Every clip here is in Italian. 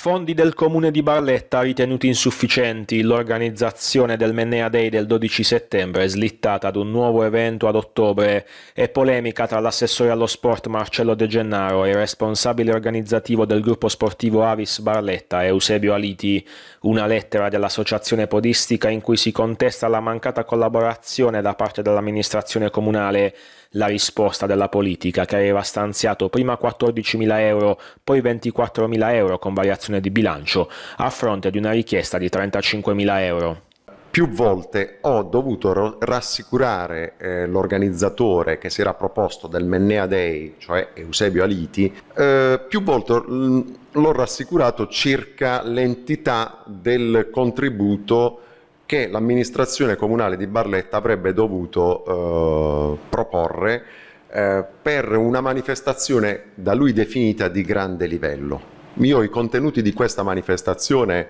Fondi del comune di Barletta ritenuti insufficienti, l'organizzazione del Mennea Day del 12 settembre è slittata ad un nuovo evento ad ottobre e polemica tra l'assessore allo sport Marcello De Gennaro e il responsabile organizzativo del gruppo sportivo Avis Barletta Eusebio Aliti, una lettera dell'associazione podistica in cui si contesta la mancata collaborazione da parte dell'amministrazione comunale la risposta della politica, che aveva stanziato prima 14.000 euro, poi 24.000 euro con variazione di bilancio, a fronte di una richiesta di 35.000 euro più volte ho dovuto rassicurare eh, l'organizzatore che si era proposto del Mennea Day, cioè Eusebio Aliti, eh, più volte l'ho rassicurato circa l'entità del contributo che l'amministrazione comunale di Barletta avrebbe dovuto eh, proporre eh, per una manifestazione da lui definita di grande livello. Io i contenuti di questa manifestazione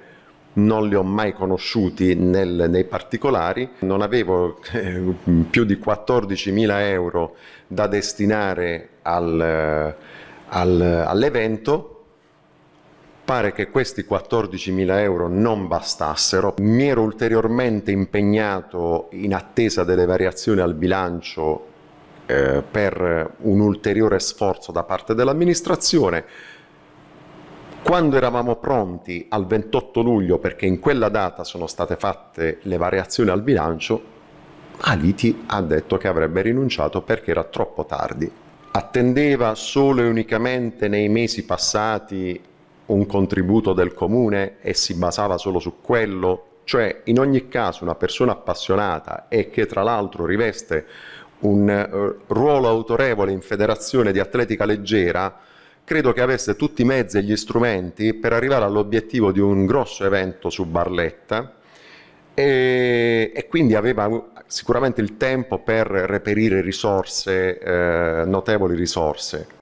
non li ho mai conosciuti nel, nei particolari, non avevo eh, più di 14.000 euro da destinare al, eh, al, all'evento pare che questi 14.000 euro non bastassero. Mi ero ulteriormente impegnato in attesa delle variazioni al bilancio eh, per un ulteriore sforzo da parte dell'amministrazione. Quando eravamo pronti al 28 luglio, perché in quella data sono state fatte le variazioni al bilancio, Aliti ha detto che avrebbe rinunciato perché era troppo tardi. Attendeva solo e unicamente nei mesi passati un contributo del comune e si basava solo su quello? Cioè, in ogni caso, una persona appassionata e che tra l'altro riveste un eh, ruolo autorevole in federazione di atletica leggera, credo che avesse tutti i mezzi e gli strumenti per arrivare all'obiettivo di un grosso evento su Barletta e, e quindi aveva sicuramente il tempo per reperire risorse, eh, notevoli risorse.